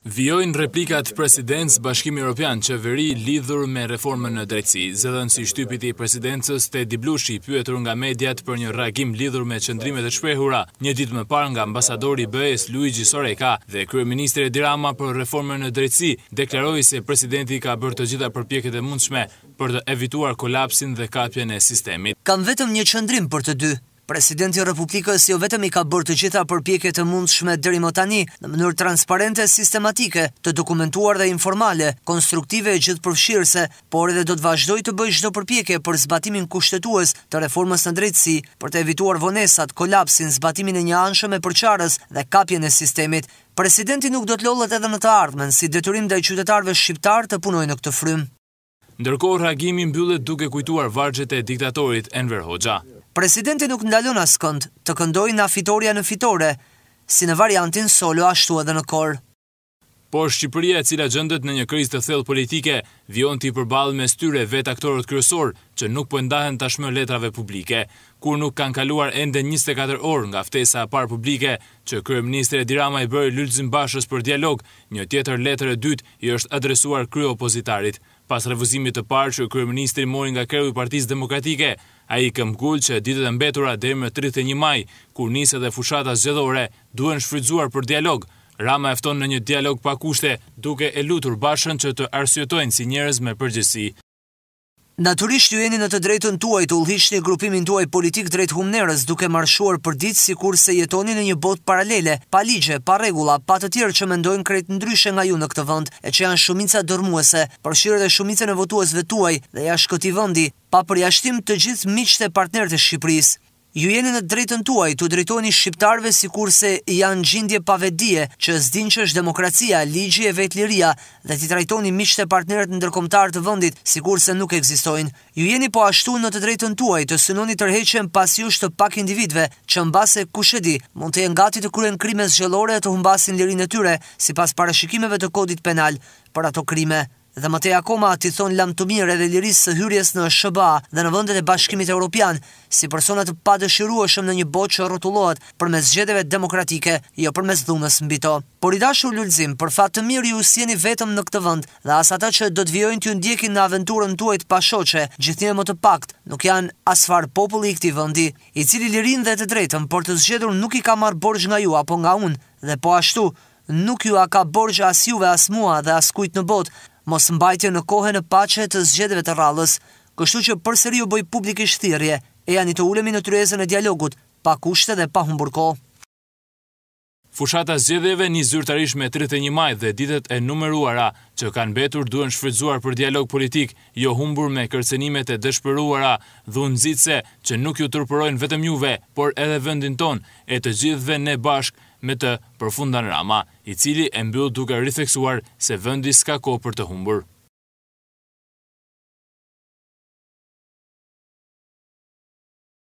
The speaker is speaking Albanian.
Vjojnë replikat presidencë bashkimi Europian që veri lidhur me reformën në drejtësi. Zedhën si shtypit i presidencës të Diblushi, pyetur nga mediat për një reagim lidhur me qëndrimet e shprehura, një ditë më parë nga ambasadori bëjes Luigi Soreka dhe ministre Dirama për reformën në drejtësi, deklaroi se presidenti ka bërë të gjitha përpjeket e mundshme për të evituar kolapsin dhe kapjen e sistemit. Kam vetëm një qëndrim për të dy, Presidenti i Republikës jo vetëm i ka bërë të gjitha përpjekjet e mundshme deri më tani në mënyrë transparente, sistematike, të dokumentuar dhe informale, konstruktive e gjithëpërfshirëse, por edhe do të vazhdojë të bëjë çdo përpjekje për zbatimin kushtetues të reformës së drejtësi për të evituar vonesat, kolapsin, zbatimin e një anshë me përqarës dhe kapjen e sistemit. Presidenti nuk do të lollet edhe në të ardhmen si detyrim ndaj qytetarëve shqiptar të punojnë në këtë frym. Ndërkohë reagimi mbyllet duke kujtuar vargjet e diktatorit Enver Hoxha presidenti nuk ndalon as kënd të këndoj nga fitoria në fitore, si në variantin solo ashtu edhe në korë. Por Shqipëria e cila gjëndet në një kriz të thellë politike, vion të i përbalë me styre vet aktorët kryesor që nuk po ndahen tashmë letrave publike, kur nuk kanë kaluar ende 24 orë nga ftesa e parë publike që kryeministri Edi Dirama i bëri Lulzim Bashës për dialog, një tjetër letër e dytë i është adresuar kryo opozitarit pas revuzimit të parë që kërëministri mori nga kreu i partiz demokratike, a i këmgull që ditët e mbetura dhe me 31 maj, kur nisë dhe fushata zgjedhore, duen shfridzuar për dialog. Rama efton në një dialog pa kushte, duke e lutur bashën që të arsjetojnë si njërez me përgjësi. Naturisht ju jeni në të drejtën tuaj të ullhish një grupimin tuaj politik drejtë humnerës duke marshuar për ditë si kur se jetoni në një bot paralele, pa ligje, pa regula, pa të tjerë që mendojnë krejt ndryshe nga ju në këtë vënd, e që janë shumica dërmuese, përshirë dhe shumica në votuazve tuaj dhe jashtë këti vëndi, pa përjashtim të gjithë miqët e partnerët e Shqipërisë. Ju jeni në drejtën tuaj të drejtoni shqiptarve si kurse janë gjindje pavedie që zdin që është demokracia, ligji e vetë liria dhe ti trajtoni miqte partnerët në ndërkomtar të vëndit si kurse nuk egzistojnë. Ju jeni po ashtu në të drejtën tuaj të synoni të rheqen pas ju të pak individve që mbase kushedi mund të jenë gati të kryen krimes gjelore të humbasin lirin e tyre si pas parashikimeve të kodit penal për ato krime dhe më te akoma të thonë lam të mirë edhe lirisë së hyrjes në Shëba dhe në vëndet e bashkimit e Europian, si personat të pa dëshirueshëm në një botë që rrotullohet për mes gjedeve demokratike, jo për mes dhumës mbito. Por i dashur lullzim, për fatë të mirë ju sjeni vetëm në këtë vënd dhe as ata që do të vjojnë t'ju ndjekin në aventurën tuaj të pashoqe, gjithnje më të pakt, nuk janë asfar populli i këti vëndi, i cili lirin dhe të drejtëm, por të zgjedur nuk i ka marë borgj nga ju apo nga unë, dhe po ashtu, nuk ju a ka borgja as juve as mua dhe as kujt në botë, mos mbajtje në kohën e paqe të zgjedhjeve të rrallës, kështu që përsëri u publik i shtirje e janë të ulemi në tryezën e dialogut pa kushte dhe pa humbur kohë. Fushata zgjedhjeve një zyrtarish me 31 maj dhe ditet e numeruara që kanë betur duen shfridzuar për dialog politik, jo humbur me kërcenimet e dëshpëruara, dhunë zitse që nuk ju tërpërojnë vetëm juve, por edhe vendin ton e të gjithve ne bashkë me të përfundan Rama, i cili e mbyll duke rritheksuar se vendi s'ka ko për të humbur.